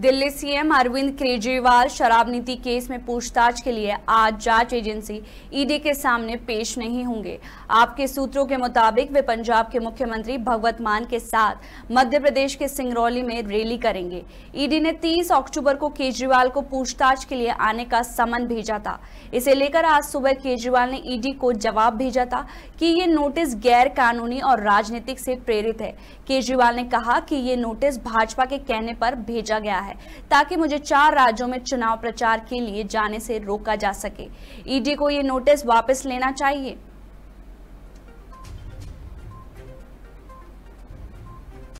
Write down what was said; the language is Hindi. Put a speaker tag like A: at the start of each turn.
A: दिल्ली सीएम अरविंद केजरीवाल शराब नीति केस में पूछताछ के लिए आज जांच एजेंसी ईडी के सामने पेश नहीं होंगे आपके सूत्रों के मुताबिक वे पंजाब के मुख्यमंत्री भगवत मान के साथ मध्य प्रदेश के सिंगरौली में रैली करेंगे ईडी ने 30 अक्टूबर को केजरीवाल को पूछताछ के लिए आने का समन भेजा था इसे लेकर आज सुबह केजरीवाल ने ईडी को जवाब भेजा था कि ये नोटिस गैर कानूनी और राजनीतिक से प्रेरित है केजरीवाल ने कहा कि ये नोटिस भाजपा के कहने पर भेजा गया है है ताकि मुझे चार राज्यों में चुनाव प्रचार के लिए जाने से रोका जा सके ईडी को ये नोटिस वापस लेना चाहिए